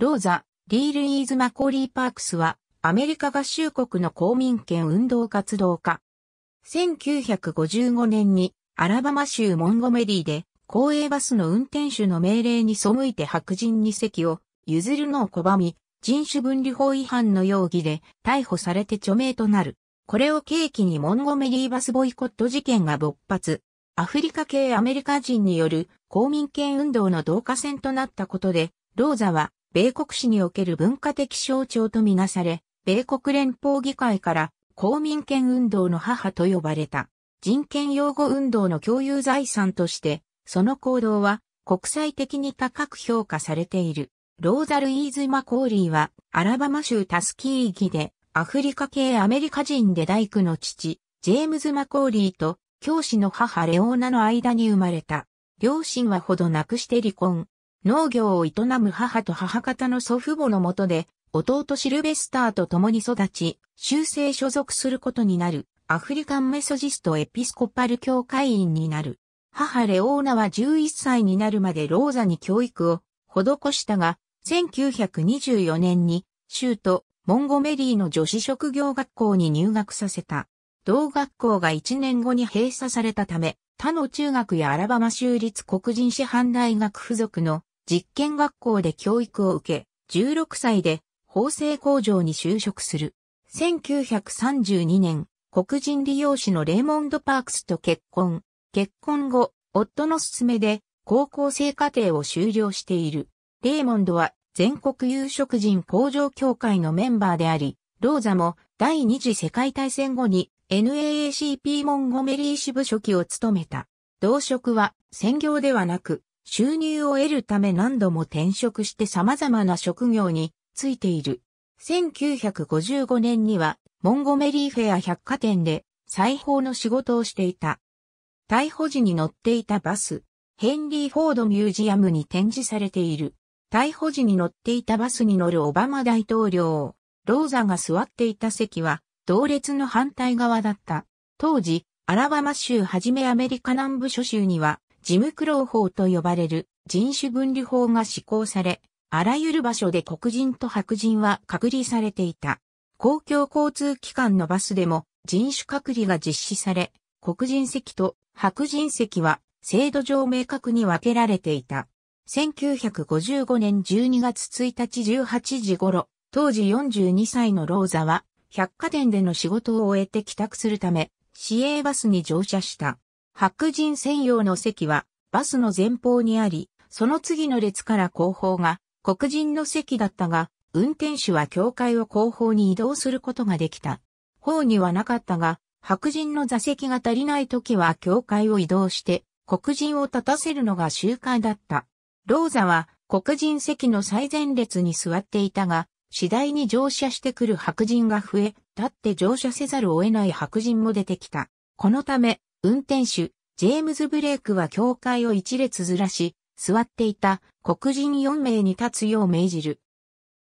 ローザ、リール・イーズ・マコーリー・パークスは、アメリカ合衆国の公民権運動活動家。1955年に、アラバマ州モンゴメリーで、公営バスの運転手の命令に背いて白人に席を譲るのを拒み、人種分離法違反の容疑で逮捕されて著名となる。これを契機にモンゴメリーバスボイコット事件が勃発。アフリカ系アメリカ人による公民権運動の同化戦となったことで、ローザは米国史における文化的象徴とみなされ、米国連邦議会から公民権運動の母と呼ばれた。人権擁護運動の共有財産として、その行動は国際的に高く評価されている。ローザル・イーズ・マコーリーは、アラバマ州タスキーギで、アフリカ系アメリカ人で大工の父、ジェームズ・マコーリーと、教師の母レオーナの間に生まれた。両親はほどなくして離婚。農業を営む母と母方の祖父母のもとで、弟シルベスターと共に育ち、修正所属することになる、アフリカンメソジストエピスコパル教会員になる。母レオーナは11歳になるまでローザに教育を施したが、1924年に、州都モンゴメリーの女子職業学校に入学させた。同学校が1年後に閉鎖されたため、他の中学やアラバマ州立黒人師範大学附属の実験学校で教育を受け、16歳で縫製工場に就職する。1932年、黒人利用士のレイモンド・パークスと結婚。結婚後、夫の勧めで高校生課程を修了している。レイモンドは全国有色人工場協会のメンバーであり、ローザも第二次世界大戦後に NAACP モンゴメリー支部書記を務めた。同職は専業ではなく収入を得るため何度も転職して様々な職業についている。1955年にはモンゴメリーフェア百貨店で裁縫の仕事をしていた。逮捕時に乗っていたバス、ヘンリー・フォード・ミュージアムに展示されている。逮捕時に乗っていたバスに乗るオバマ大統領、ローザが座っていた席は同列の反対側だった。当時、アラバマ州はじめアメリカ南部諸州にはジムクロー法と呼ばれる人種分離法が施行され、あらゆる場所で黒人と白人は隔離されていた。公共交通機関のバスでも人種隔離が実施され、黒人席と白人席は制度上明確に分けられていた。1955年12月1日18時頃、当時42歳のローザは、百貨店での仕事を終えて帰宅するため、市営バスに乗車した。白人専用の席はバスの前方にあり、その次の列から後方が黒人の席だったが、運転手は教会を後方に移動することができた。方にはなかったが、白人の座席が足りない時は教会を移動して黒人を立たせるのが習慣だった。ローザは黒人席の最前列に座っていたが、次第に乗車してくる白人が増え、立って乗車せざるを得ない白人も出てきた。このため、運転手、ジェームズ・ブレイクは教会を一列ずらし、座っていた黒人4名に立つよう命じる。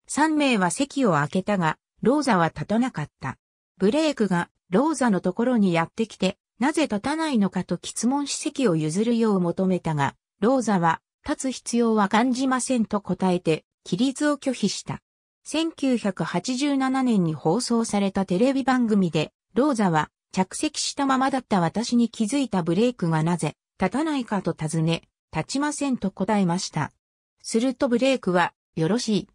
3名は席を開けたが、ローザは立たなかった。ブレイクがローザのところにやってきて、なぜ立たないのかと質問し席を譲るよう求めたが、ローザは立つ必要は感じませんと答えて、起立を拒否した。1987年に放送されたテレビ番組で、ローザは着席したままだった私に気づいたブレイクがなぜ、立たないかと尋ね、立ちませんと答えました。するとブレイクは、よろしい。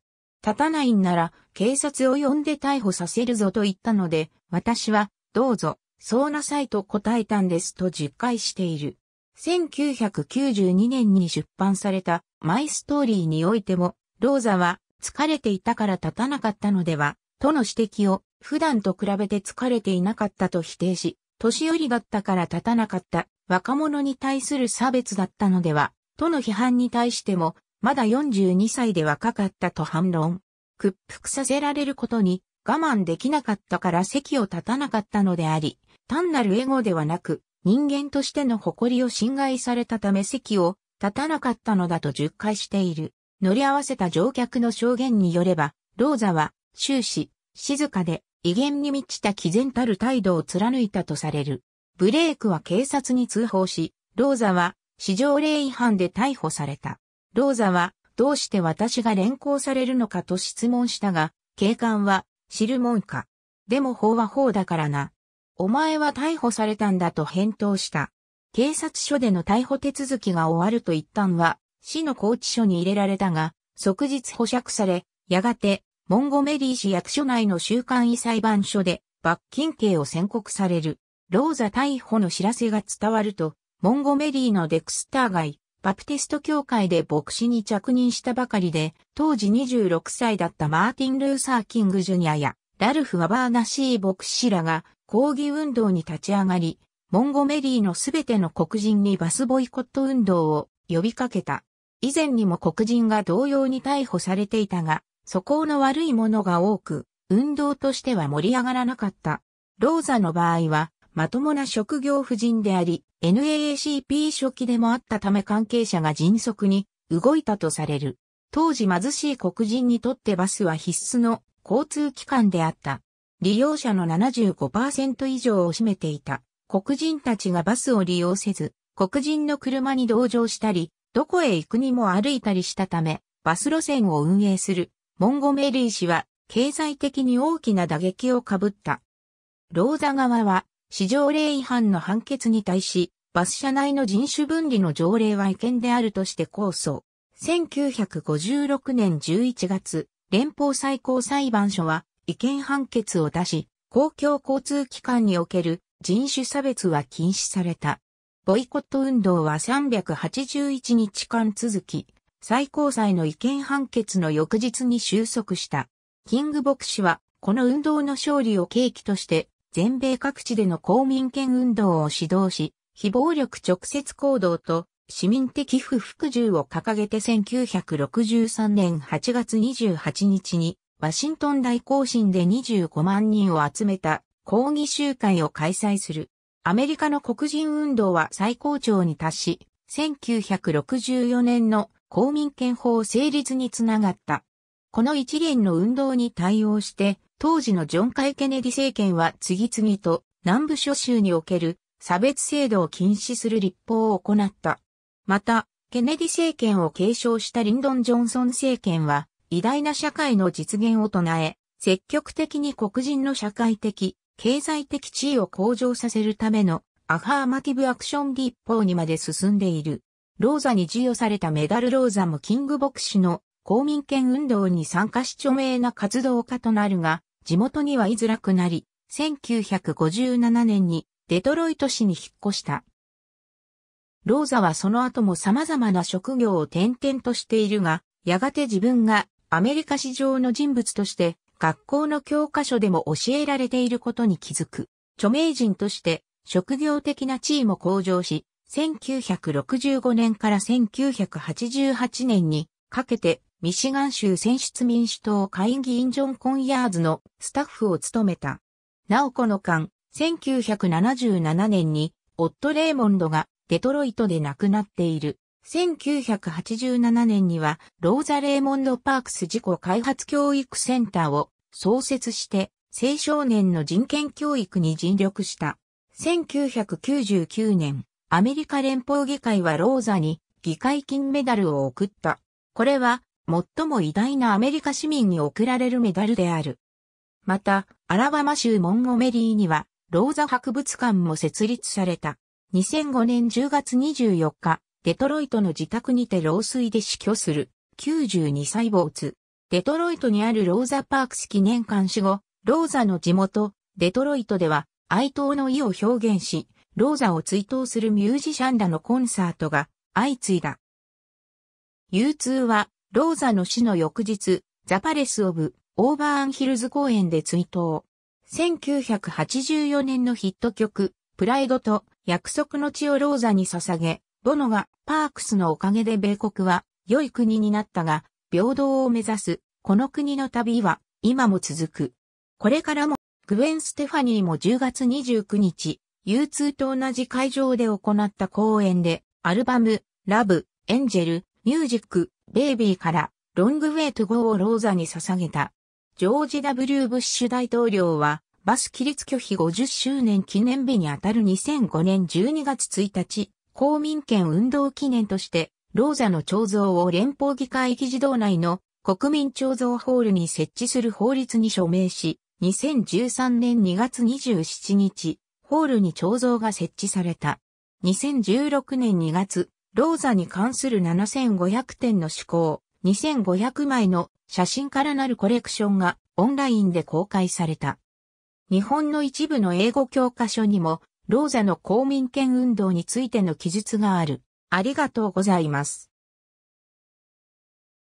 立たないんなら、警察を呼んで逮捕させるぞと言ったので、私は、どうぞ、そうなさいと答えたんですと実会している。1992年に出版された、マイストーリーにおいても、ローザは、疲れていたから立たなかったのでは、との指摘を普段と比べて疲れていなかったと否定し、年寄りだったから立たなかった若者に対する差別だったのでは、との批判に対しても、まだ42歳で若かったと反論。屈服させられることに我慢できなかったから席を立たなかったのであり、単なるエゴではなく、人間としての誇りを侵害されたため席を立たなかったのだと述回している。乗り合わせた乗客の証言によれば、ローザは終始静かで威厳に満ちた毅然たる態度を貫いたとされる。ブレイクは警察に通報し、ローザは市場令違反で逮捕された。ローザはどうして私が連行されるのかと質問したが、警官は知るもんか。でも法は法だからな。お前は逮捕されたんだと返答した。警察署での逮捕手続きが終わると一旦は、市の拘置所に入れられたが、即日保釈され、やがて、モンゴメリー市役所内の週刊医裁判所で罰金刑を宣告される。ローザ逮捕の知らせが伝わると、モンゴメリーのデクスター街、バプテスト教会で牧師に着任したばかりで、当時26歳だったマーティン・ルーサー・キング・ジュニアや、ラルフ・ワバーナシー牧師らが抗議運動に立ち上がり、モンゴメリーのすべての黒人にバスボイコット運動を呼びかけた。以前にも黒人が同様に逮捕されていたが、素行の悪いものが多く、運動としては盛り上がらなかった。ローザの場合は、まともな職業婦人であり、NAACP 初期でもあったため関係者が迅速に動いたとされる。当時貧しい黒人にとってバスは必須の交通機関であった。利用者の75%以上を占めていた。黒人たちがバスを利用せず、黒人の車に同乗したり、どこへ行くにも歩いたりしたため、バス路線を運営するモンゴメリー氏は経済的に大きな打撃をかぶった。ローザ側は市場令違反の判決に対し、バス社内の人種分離の条例は違憲であるとして控訴。1956年11月、連邦最高裁判所は違憲判決を出し、公共交通機関における人種差別は禁止された。ボイコット運動は381日間続き、最高裁の違憲判決の翌日に収束した。キング牧師は、この運動の勝利を契機として、全米各地での公民権運動を指導し、非暴力直接行動と市民的不服従を掲げて1963年8月28日に、ワシントン大行進で25万人を集めた抗議集会を開催する。アメリカの黒人運動は最高潮に達し、1964年の公民権法成立につながった。この一連の運動に対応して、当時のジョン・カイ・ケネディ政権は次々と南部諸州における差別制度を禁止する立法を行った。また、ケネディ政権を継承したリンドン・ジョンソン政権は、偉大な社会の実現を唱え、積極的に黒人の社会的、経済的地位を向上させるためのアファーマティブアクション立法にまで進んでいる。ローザに授与されたメダルローザもキング牧師の公民権運動に参加し著名な活動家となるが、地元には居づらくなり、1957年にデトロイト市に引っ越した。ローザはその後も様々な職業を転々としているが、やがて自分がアメリカ史上の人物として学校の教科書でも教えられていることに気づく。著名人として職業的な地位も向上し、1965年から1988年にかけてミシガン州選出民主党会議員ジョン・コンヤーズのスタッフを務めた。なおこの間、1977年にオット・レーモンドがデトロイトで亡くなっている。1987年にはローザ・レーモンド・パークス自己開発教育センターを創設して青少年の人権教育に尽力した。1999年、アメリカ連邦議会はローザに議会金メダルを贈った。これは最も偉大なアメリカ市民に贈られるメダルである。また、アラバマ州モンゴメリーには、ローザ博物館も設立された。2005年10月24日、デトロイトの自宅にて老衰で死去する、92歳没。デトロイトにあるローザパークス記念館死後、ローザの地元、デトロイトでは、哀悼の意を表現し、ローザを追悼するミュージシャンらのコンサートが相次いだ。U2 は、ローザの死の翌日、ザパレス・オブ・オーバーンヒルズ公演で追悼。1984年のヒット曲、プライドと約束の地をローザに捧げ、ボノがパークスのおかげで米国は良い国になったが、平等を目指す、この国の旅は今も続く。これからも、グウェン・ステファニーも10月29日、U2 と同じ会場で行った公演で、アルバム、ラブ、エンジェル、ミュージック、ベイビーから、ロングウェイト号をローザに捧げた。ジョージ・ W・ ブッシュ大統領は、バス起立拒否50周年記念日にあたる2005年12月1日、公民権運動記念として、ローザの彫像を連邦議会議事堂内の国民彫像ホールに設置する法律に署名し、2013年2月27日、ホールに彫像が設置された。2016年2月、ローザに関する7500点の試行、2500枚の写真からなるコレクションがオンラインで公開された。日本の一部の英語教科書にも、ローザの公民権運動についての記述がある。ありがとうございます。